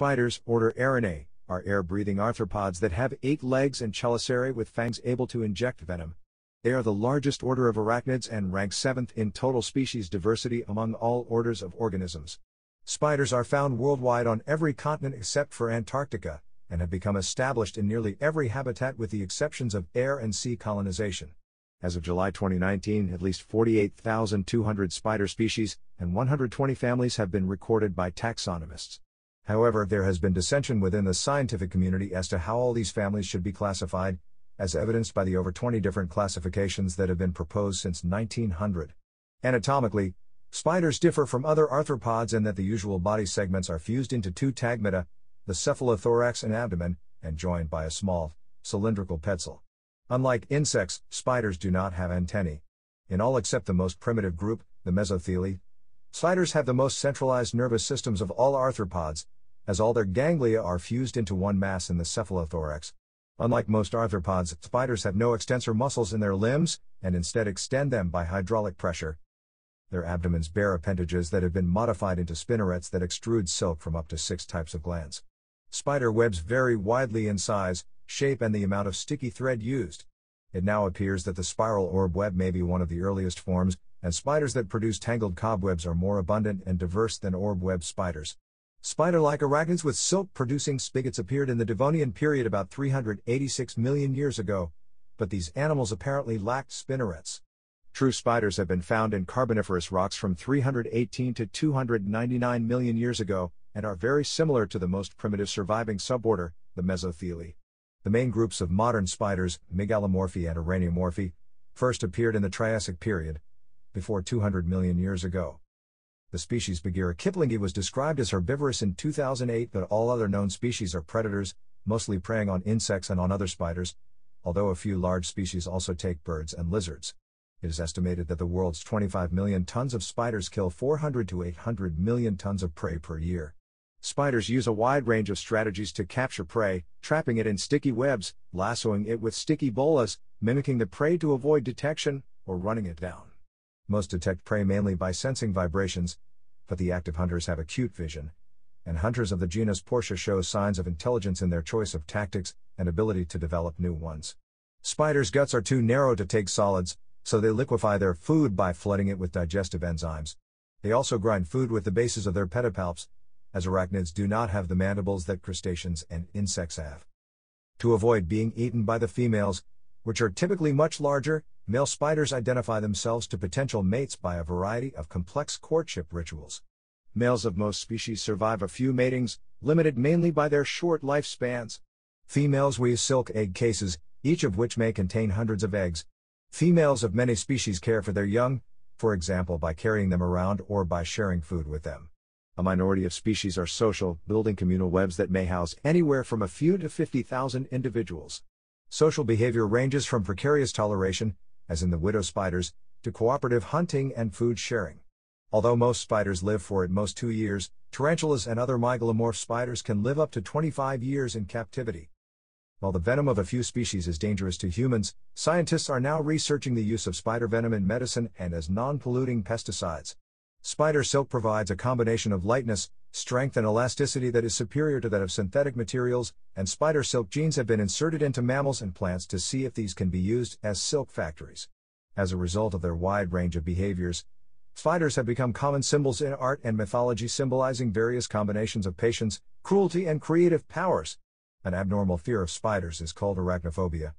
Spiders, order Araneae, are air breathing arthropods that have eight legs and chelicerae with fangs able to inject venom. They are the largest order of arachnids and rank seventh in total species diversity among all orders of organisms. Spiders are found worldwide on every continent except for Antarctica, and have become established in nearly every habitat with the exceptions of air and sea colonization. As of July 2019, at least 48,200 spider species and 120 families have been recorded by taxonomists. However, there has been dissension within the scientific community as to how all these families should be classified, as evidenced by the over 20 different classifications that have been proposed since 1900. Anatomically, spiders differ from other arthropods in that the usual body segments are fused into two tagmata, the cephalothorax and abdomen, and joined by a small, cylindrical petzl. Unlike insects, spiders do not have antennae. In all except the most primitive group, the Mesothelae, spiders have the most centralized nervous systems of all arthropods, as all their ganglia are fused into one mass in the cephalothorax. Unlike most arthropods, spiders have no extensor muscles in their limbs, and instead extend them by hydraulic pressure. Their abdomens bear appendages that have been modified into spinnerets that extrude silk from up to six types of glands. Spider webs vary widely in size, shape, and the amount of sticky thread used. It now appears that the spiral orb web may be one of the earliest forms, and spiders that produce tangled cobwebs are more abundant and diverse than orb web spiders. Spider like arachnids with silk producing spigots appeared in the Devonian period about 386 million years ago, but these animals apparently lacked spinnerets. True spiders have been found in Carboniferous rocks from 318 to 299 million years ago, and are very similar to the most primitive surviving suborder, the Mesotheli. The main groups of modern spiders, Megalomorphy and Araneomorphae, first appeared in the Triassic period, before 200 million years ago. The species Bagheera kiplingi was described as herbivorous in 2008, but all other known species are predators, mostly preying on insects and on other spiders, although a few large species also take birds and lizards. It is estimated that the world's 25 million tons of spiders kill 400 to 800 million tons of prey per year. Spiders use a wide range of strategies to capture prey, trapping it in sticky webs, lassoing it with sticky bolas, mimicking the prey to avoid detection, or running it down. Most detect prey mainly by sensing vibrations, but the active hunters have acute vision, and hunters of the genus Portia show signs of intelligence in their choice of tactics and ability to develop new ones. Spiders' guts are too narrow to take solids, so they liquefy their food by flooding it with digestive enzymes. They also grind food with the bases of their pedipalps, as arachnids do not have the mandibles that crustaceans and insects have. To avoid being eaten by the females, which are typically much larger, male spiders identify themselves to potential mates by a variety of complex courtship rituals. Males of most species survive a few matings, limited mainly by their short lifespans. Females weave silk egg cases, each of which may contain hundreds of eggs. Females of many species care for their young, for example by carrying them around or by sharing food with them. A minority of species are social, building communal webs that may house anywhere from a few to 50,000 individuals. Social behavior ranges from precarious toleration, as in the widow spiders, to cooperative hunting and food sharing. Although most spiders live for at most two years, tarantulas and other mygalomorph spiders can live up to 25 years in captivity. While the venom of a few species is dangerous to humans, scientists are now researching the use of spider venom in medicine and as non polluting pesticides. Spider silk provides a combination of lightness, strength, and elasticity that is superior to that of synthetic materials, and spider silk genes have been inserted into mammals and plants to see if these can be used as silk factories. As a result of their wide range of behaviors, spiders have become common symbols in art and mythology, symbolizing various combinations of patience, cruelty, and creative powers. An abnormal fear of spiders is called arachnophobia.